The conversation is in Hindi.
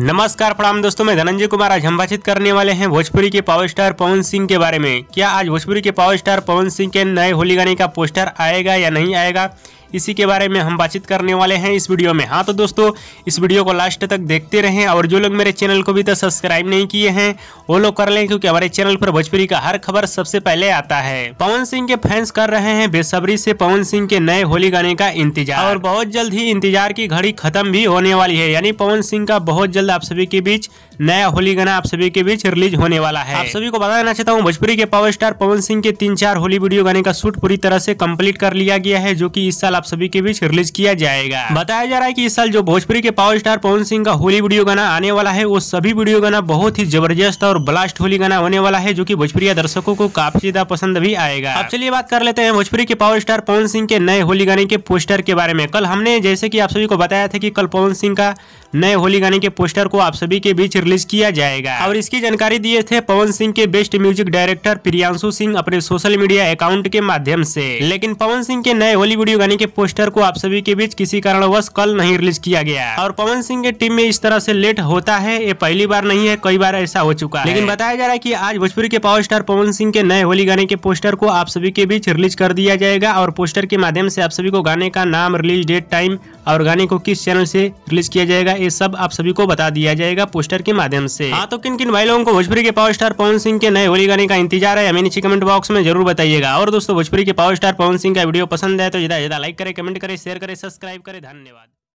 नमस्कार प्रणाम दोस्तों मैं धनंजय कुमार आज हम बातचीत करने वाले हैं भोजपुरी के पावर स्टार पवन सिंह के बारे में क्या आज भोजपुरी के पावर स्टार पवन सिंह के नए होली गाने का पोस्टर आएगा या नहीं आएगा इसी के बारे में हम बातचीत करने वाले हैं इस वीडियो में हाँ तो दोस्तों इस वीडियो को लास्ट तक देखते रहें और जो लोग मेरे चैनल को भी तक सब्सक्राइब नहीं किए हैं वो लोग कर लें क्योंकि हमारे चैनल पर भोजपुरी का हर खबर सबसे पहले आता है पवन सिंह के फैंस कर रहे हैं बेसब्री से पवन सिंह के नए होली गाने का इंतजार और बहुत जल्द ही इंतजार की घड़ी खत्म भी होने वाली है यानी पवन सिंह का बहुत जल्द आप सभी के बीच नया होली गाना आप सभी के बीच रिलीज होने वाला है आप सभी को बता देना चाहता हूँ भोजपुरी के पावर स्टार पवन सिंह के तीन चार होली वीडियो गाने का शूट पूरी तरह से कम्प्लीट कर लिया गया है जो की इस साल आप आप सभी के बीच रिलीज किया जाएगा बताया जा रहा है की इस साल जो भोजपुरी के पावर स्टार पवन सिंह का होली वीडियो गाना आने वाला है वो सभी वीडियो गाना बहुत ही जबरदस्त और ब्लास्ट होली गाना होने वाला है जो की भोजपुरी दर्शकों को काफी ज्यादा पसंद भी आएगा अब चलिए बात कर लेते हैं भोजपुरी के पावर स्टार पवन सिंह के नए होली गाने के पोस्टर के बारे में कल हमने जैसे कि आप सभी को बताया था कि कल पवन सिंह का नए होली गाने के पोस्टर को आप सभी के बीच रिलीज किया जाएगा और इसकी जानकारी दिए थे पवन सिंह के best music director Priyanshu Singh अपने सोशल मीडिया अकाउंट के माध्यम से लेकिन पवन सिंह के नए होली वीडियो गाने के के पोस्टर को आप सभी के बीच किसी कारणवश कल नहीं रिलीज किया गया और पवन सिंह के टीम में इस तरह से लेट होता है ये पहली बार नहीं है कई बार ऐसा हो चुका है लेकिन बताया जा रहा है की आज भोजपुरी के पावर स्टार पवन सिंह के नए होली गाने के पोस्टर को आप सभी के बीच रिलीज कर दिया जाएगा और पोस्टर के माध्यम से आप सभी को गाने का नाम रिलीज डेट टाइम और गाने को किस चैनल से रिलीज किया जाएगा ये सब आप सभी को बता दिया जाएगा पोस्टर के माध्यम से हाँ तो किन किन भाई लोगों को भोजपुरी के पावर स्टार पवन सिंह के नए होली गाने का इंतजार है हमें नीचे कमेंट बॉक्स में जरूर बताइएगा और दोस्तों भोजपुरी के पावर स्टार पवन सिंह का वीडियो पसंद है तो ज्यादा ज्यादा लाइक लाइक करें कमेंट करें शेयर करें सब्सक्राइब करें धन्यवाद